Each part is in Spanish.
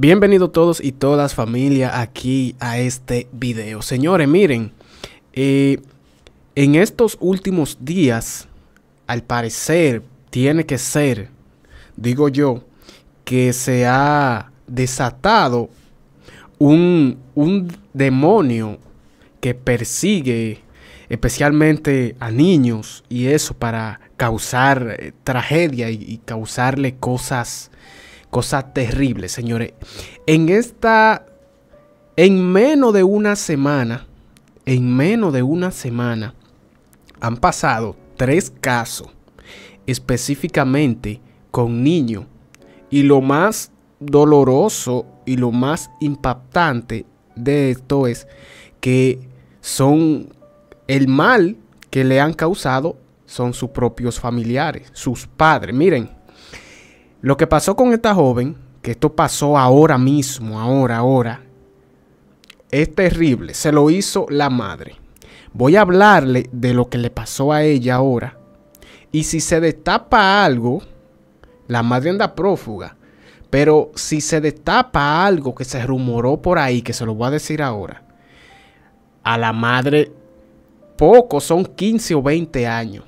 Bienvenidos todos y todas familia aquí a este video. Señores, miren, eh, en estos últimos días, al parecer, tiene que ser, digo yo, que se ha desatado un, demonio que persigue especialmente a niños y eso para causar eh, tragedia y causarle cosas Cosa terrible, señores. En esta, en menos de una semana, en menos de una semana, han pasado tres casos específicamente con niños. Y lo más doloroso y lo más impactante de esto es que son el mal que le han causado son sus propios familiares, sus padres. Miren, lo que pasó con esta joven, que esto pasó ahora mismo, ahora, ahora, es terrible. Se lo hizo la madre. Voy a hablarle de lo que le pasó a ella ahora. Y si se destapa algo, la madre anda prófuga. Pero si se destapa algo que se rumoró por ahí, que se lo voy a decir ahora, a la madre poco, son 15 o 20 años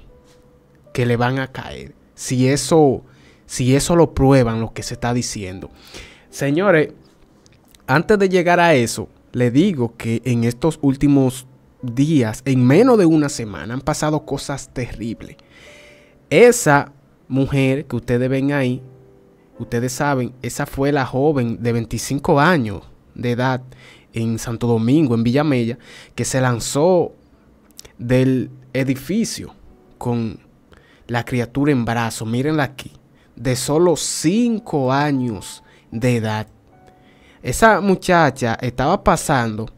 que le van a caer. Si eso si eso lo prueban lo que se está diciendo. Señores, antes de llegar a eso, le digo que en estos últimos días, en menos de una semana, han pasado cosas terribles. Esa mujer que ustedes ven ahí, ustedes saben, esa fue la joven de 25 años de edad en Santo Domingo, en Villamella, que se lanzó del edificio con la criatura en brazos. Mírenla aquí de solo 5 años de edad. Esa muchacha estaba pasando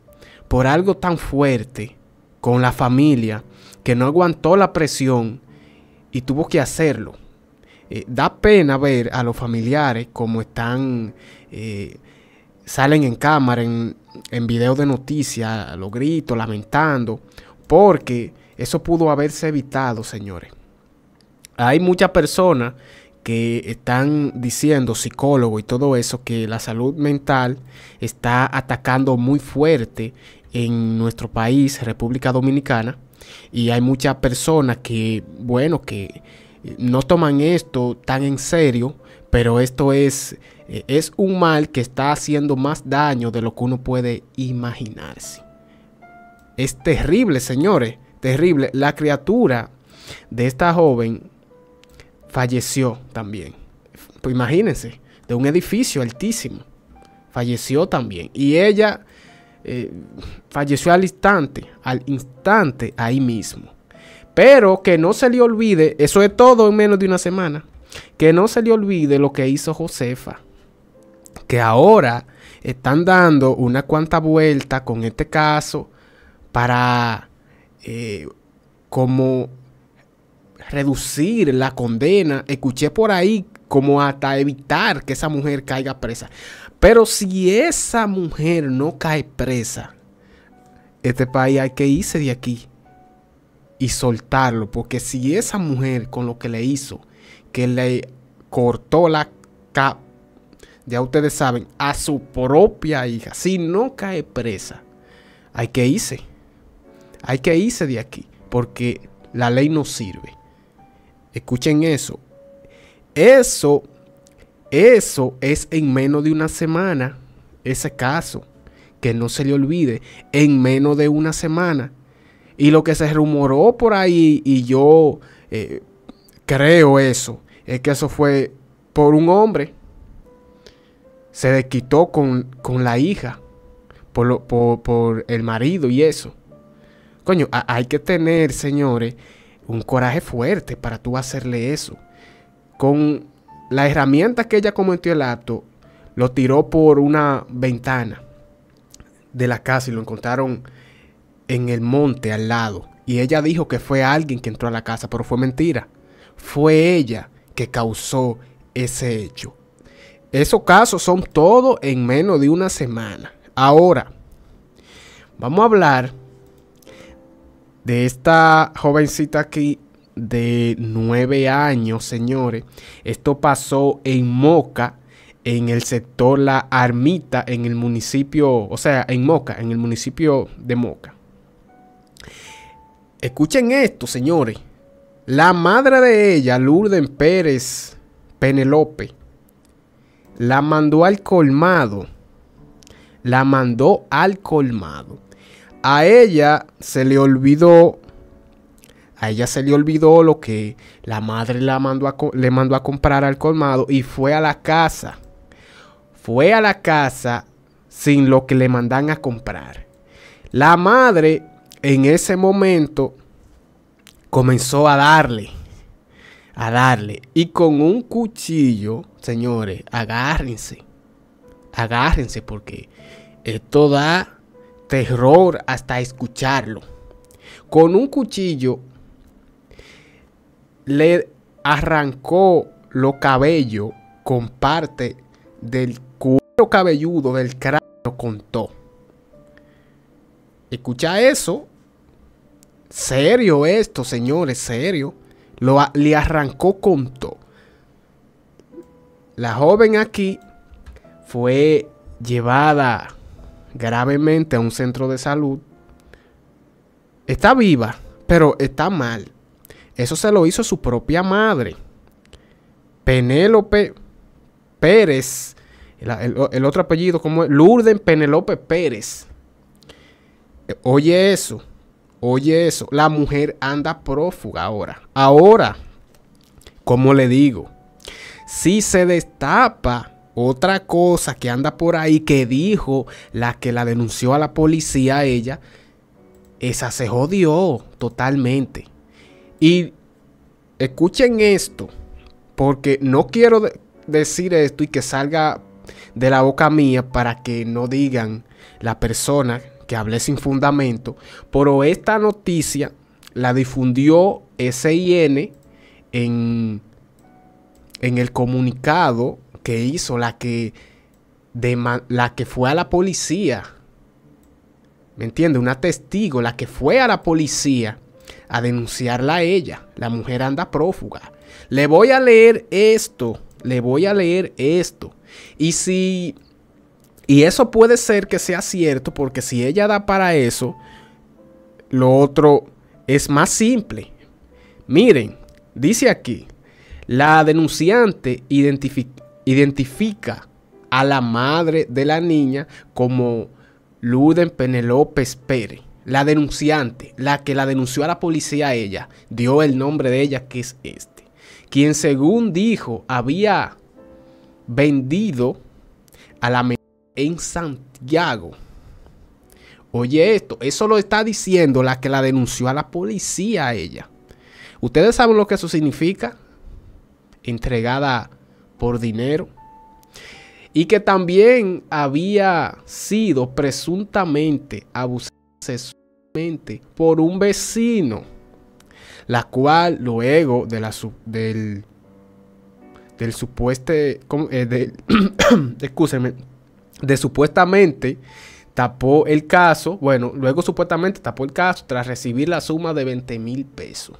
por algo tan fuerte con la familia que no aguantó la presión y tuvo que hacerlo. Eh, da pena ver a los familiares como están, eh, salen en cámara, en, en videos de noticias, los gritos, lamentando, porque eso pudo haberse evitado, señores. Hay muchas personas que están diciendo psicólogos y todo eso que la salud mental está atacando muy fuerte en nuestro país, República Dominicana, y hay muchas personas que, bueno, que eh, no toman esto tan en serio, pero esto es, eh, es un mal que está haciendo más daño de lo que uno puede imaginarse. Es terrible, señores, terrible. La criatura de esta joven falleció también. Pues imagínense, de un edificio altísimo. Falleció también. Y ella eh, falleció al instante, al instante ahí mismo. Pero que no se le olvide, eso es todo en menos de una semana, que no se le olvide lo que hizo Josefa, que ahora están dando una cuanta vuelta con este caso para eh, como reducir la condena. Escuché por ahí como hasta evitar que esa mujer caiga presa. Pero si esa mujer no cae presa, este país hay que irse de aquí y soltarlo. Porque si esa mujer con lo que le hizo, que le cortó la capa ya ustedes saben, a su propia hija, si no cae presa, hay que irse. Hay que irse de aquí. Porque la ley no sirve. Escuchen eso. Eso, eso es en menos de una semana, ese caso. Que no se le olvide, en menos de una semana. Y lo que se rumoró por ahí, y yo eh, creo eso, es que eso fue por un hombre. Se le con, con la hija, por, lo, por, por el marido y eso. Coño, hay que tener, señores, un coraje fuerte para tú hacerle eso. Con la herramienta que ella cometió el acto, lo tiró por una ventana de la casa y lo encontraron en el monte al lado. Y ella dijo que fue alguien que entró a la casa, pero fue mentira. Fue ella que causó ese hecho. Esos casos son todos en menos de una semana. Ahora, vamos a hablar de esta jovencita aquí de nueve años, señores. Esto pasó en Moca, en el sector La Armita, en el municipio, o sea, en Moca, en el municipio de Moca. Escuchen esto, señores. La madre de ella, Lourdes Pérez Penelope, la mandó al colmado. La mandó al colmado a ella se le olvidó, a ella se le olvidó lo que la madre le mandó a comprar al colmado y fue a la casa. Fue a la casa sin lo que le mandan a comprar. La madre en ese momento comenzó a darle, a darle. Y con un cuchillo, señores, agárrense, agárrense porque esto da terror hasta escucharlo. Con un cuchillo le arrancó lo cabello con parte del cuero cabelludo del cráneo contó. Escucha eso. Serio esto, señores, serio. Lo, le arrancó contó. La joven aquí fue llevada gravemente a un centro de salud, está viva, pero está mal. Eso se lo hizo su propia madre. Penélope Pérez, el, otro apellido, como es? Lourdes Penélope Pérez. Eh, oye eso, oye eso. La mujer anda prófuga ahora. Ahora, como le digo, si se destapa otra cosa que anda por ahí que dijo la que la denunció a la policía, ella, esa se jodió totalmente. Y escuchen esto, porque no quiero decir esto y que salga de la boca mía para que no digan la persona que hablé sin fundamento, pero esta noticia la difundió SIN en, en el comunicado que hizo, la que, la que fue a la policía. ¿Me entiende? Una testigo, la que fue a la policía a denunciarla a ella. La mujer anda prófuga. Le voy a leer esto. Le voy a leer esto. Y si. Y eso puede ser que sea cierto, porque si ella da para eso, lo otro es más simple. Miren, dice aquí: la denunciante identificó identifica a la madre de la niña como Luden Penelope Pérez, la denunciante, la que la denunció a la policía ella, dio el nombre de ella que es este, quien según dijo había vendido a la en Santiago. Oye esto, eso lo está diciendo la que la denunció a la policía a ella. ¿Ustedes saben lo que eso significa? Entregada a por dinero y que también había sido presuntamente abusado por un vecino, la cual luego de la del, del supuesto, eh, de, de supuestamente tapó el caso, bueno, luego supuestamente tapó el caso tras recibir la suma de 20 mil pesos.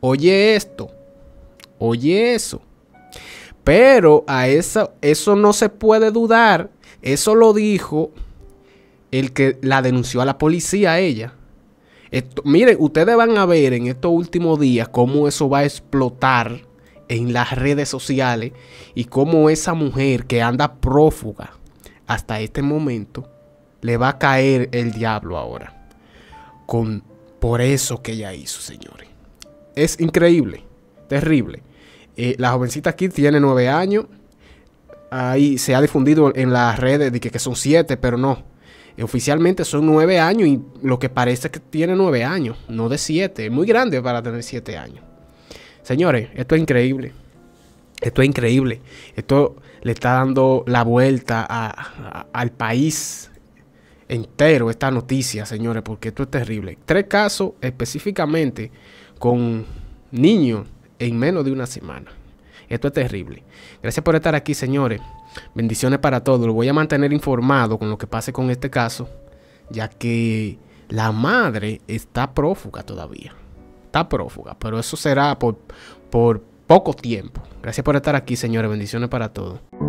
Oye esto, oye eso. Pero a eso, eso no se puede dudar. Eso lo dijo el que la denunció a la policía ella. miren, ustedes van a ver en estos últimos días cómo eso va a explotar en las redes sociales y cómo esa mujer que anda prófuga hasta este momento le va a caer el diablo ahora. Con, por eso que ella hizo, señores. Es increíble, terrible. Eh, la jovencita aquí tiene nueve años. Ahí se ha difundido en las redes de que, son siete, pero no. oficialmente son nueve años y lo que parece que tiene nueve años, no de siete. Es muy grande para tener siete años. Señores, esto es increíble. Esto es increíble. Esto le está dando la vuelta al país entero esta noticia, señores, porque esto es terrible. Tres casos específicamente con niños en menos de una semana. Esto es terrible. Gracias por estar aquí, señores. Bendiciones para todos. Lo voy a mantener informado con lo que pase con este caso, ya que la madre está prófuga todavía. Está prófuga, pero eso será por, por poco tiempo. Gracias por estar aquí, señores. Bendiciones para todos.